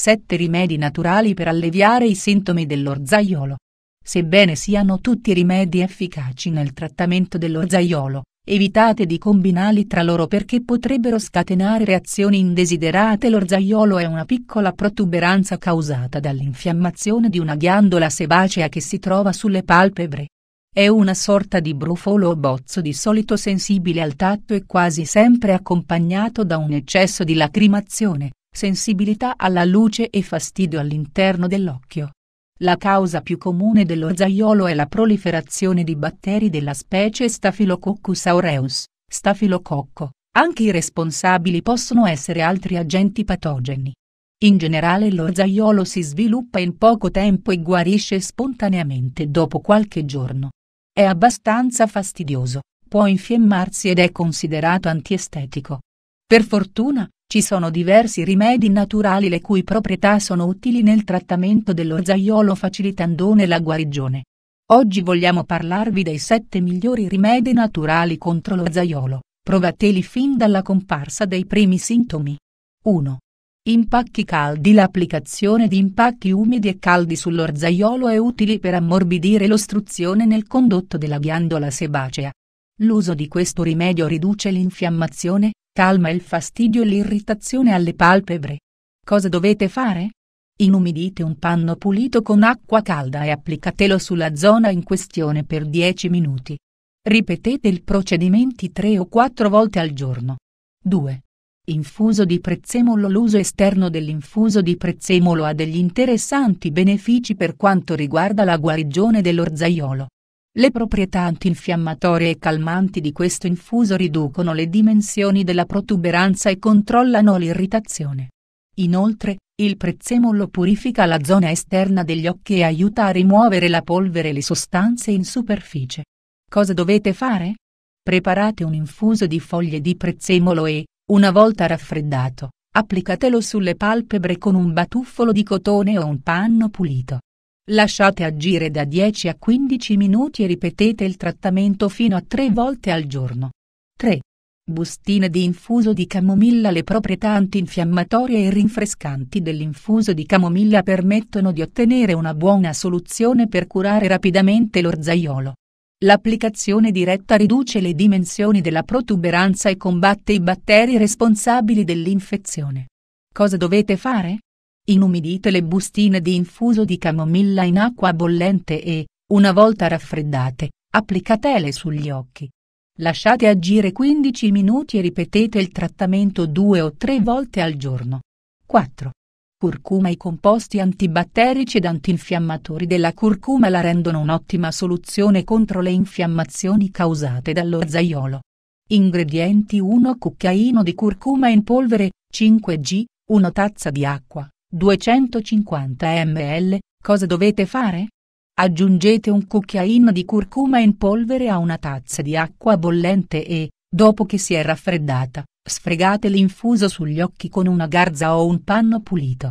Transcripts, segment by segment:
sette rimedi naturali per alleviare i sintomi dell'orzaiolo. Sebbene siano tutti rimedi efficaci nel trattamento dell'orzaiolo, evitate di combinarli tra loro perché potrebbero scatenare reazioni indesiderate. L'orzaiolo è una piccola protuberanza causata dall'infiammazione di una ghiandola sebacea che si trova sulle palpebre. È una sorta di brufolo o bozzo di solito sensibile al tatto e quasi sempre accompagnato da un eccesso di lacrimazione sensibilità alla luce e fastidio all'interno dell'occhio. La causa più comune dello zaiolo è la proliferazione di batteri della specie Staphylococcus aureus, stafilococco. Anche i responsabili possono essere altri agenti patogeni. In generale lo zaiolo si sviluppa in poco tempo e guarisce spontaneamente dopo qualche giorno. È abbastanza fastidioso, può infiammarsi ed è considerato antiestetico. Per fortuna, ci sono diversi rimedi naturali le cui proprietà sono utili nel trattamento dello zaiolo facilitandone la guarigione. Oggi vogliamo parlarvi dei 7 migliori rimedi naturali contro lo zaiolo, provateli fin dalla comparsa dei primi sintomi. 1. Impacchi caldi L'applicazione di impacchi umidi e caldi sull'orzaiolo è utile per ammorbidire l'ostruzione nel condotto della ghiandola sebacea. L'uso di questo rimedio riduce l'infiammazione, Calma il fastidio e l'irritazione alle palpebre. Cosa dovete fare? Inumidite un panno pulito con acqua calda e applicatelo sulla zona in questione per 10 minuti. Ripetete il procedimento 3 o 4 volte al giorno. 2. Infuso di prezzemolo L'uso esterno dell'infuso di prezzemolo ha degli interessanti benefici per quanto riguarda la guarigione dell'orzaiolo. Le proprietà antinfiammatorie e calmanti di questo infuso riducono le dimensioni della protuberanza e controllano l'irritazione. Inoltre, il prezzemolo purifica la zona esterna degli occhi e aiuta a rimuovere la polvere e le sostanze in superficie. Cosa dovete fare? Preparate un infuso di foglie di prezzemolo e, una volta raffreddato, applicatelo sulle palpebre con un batuffolo di cotone o un panno pulito. Lasciate agire da 10 a 15 minuti e ripetete il trattamento fino a 3 volte al giorno. 3. Bustine di infuso di camomilla Le proprietà antinfiammatorie e rinfrescanti dell'infuso di camomilla permettono di ottenere una buona soluzione per curare rapidamente l'orzaiolo. L'applicazione diretta riduce le dimensioni della protuberanza e combatte i batteri responsabili dell'infezione. Cosa dovete fare? inumidite le bustine di infuso di camomilla in acqua bollente e, una volta raffreddate, applicatele sugli occhi. Lasciate agire 15 minuti e ripetete il trattamento due o tre volte al giorno. 4. Curcuma I composti antibatterici ed antinfiammatori della curcuma la rendono un'ottima soluzione contro le infiammazioni causate dallo zaiolo. Ingredienti 1 cucchiaino di curcuma in polvere, 5 g, 1 tazza di acqua, 250 ml, cosa dovete fare? Aggiungete un cucchiaino di curcuma in polvere a una tazza di acqua bollente e, dopo che si è raffreddata, sfregate l'infuso sugli occhi con una garza o un panno pulito.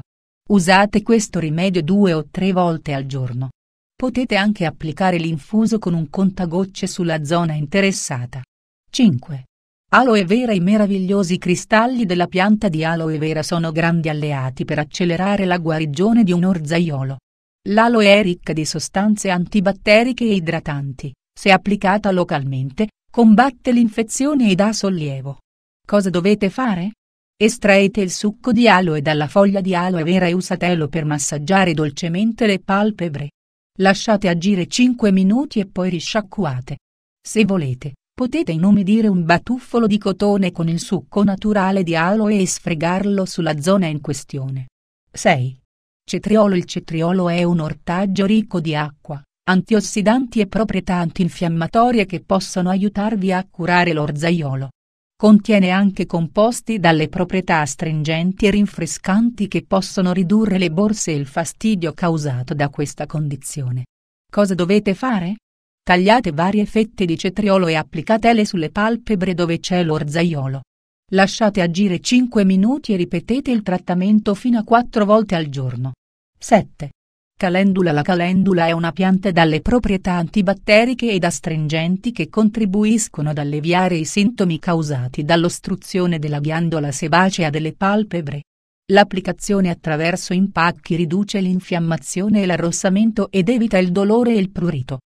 Usate questo rimedio due o tre volte al giorno. Potete anche applicare l'infuso con un contagocce sulla zona interessata. 5. Aloe vera I meravigliosi cristalli della pianta di aloe vera sono grandi alleati per accelerare la guarigione di un orzaiolo. L'aloe è ricca di sostanze antibatteriche e idratanti, se applicata localmente, combatte l'infezione e dà sollievo. Cosa dovete fare? Estraete il succo di aloe dalla foglia di aloe vera e usatelo per massaggiare dolcemente le palpebre. Lasciate agire 5 minuti e poi risciacquate. Se volete, Potete inumidire un batuffolo di cotone con il succo naturale di aloe e sfregarlo sulla zona in questione. 6. Cetriolo Il cetriolo è un ortaggio ricco di acqua, antiossidanti e proprietà antinfiammatorie che possono aiutarvi a curare l'orzaiolo. Contiene anche composti dalle proprietà astringenti e rinfrescanti che possono ridurre le borse e il fastidio causato da questa condizione. Cosa dovete fare? Tagliate varie fette di cetriolo e applicatele sulle palpebre dove c'è l'orzaiolo. Lasciate agire 5 minuti e ripetete il trattamento fino a 4 volte al giorno. 7. Calendula La calendula è una pianta dalle proprietà antibatteriche ed astringenti che contribuiscono ad alleviare i sintomi causati dall'ostruzione della ghiandola sebacea delle palpebre. L'applicazione attraverso impacchi riduce l'infiammazione e l'arrossamento ed evita il dolore e il prurito.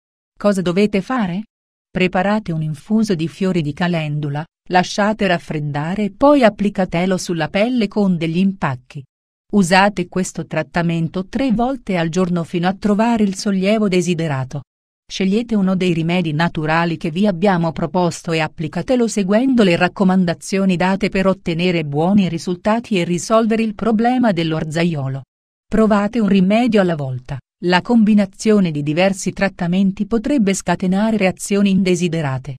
Cosa dovete fare? Preparate un infuso di fiori di calendula, lasciate raffreddare e poi applicatelo sulla pelle con degli impacchi. Usate questo trattamento tre volte al giorno fino a trovare il sollievo desiderato. Scegliete uno dei rimedi naturali che vi abbiamo proposto e applicatelo seguendo le raccomandazioni date per ottenere buoni risultati e risolvere il problema dell'orzaiolo. Provate un rimedio alla volta. La combinazione di diversi trattamenti potrebbe scatenare reazioni indesiderate,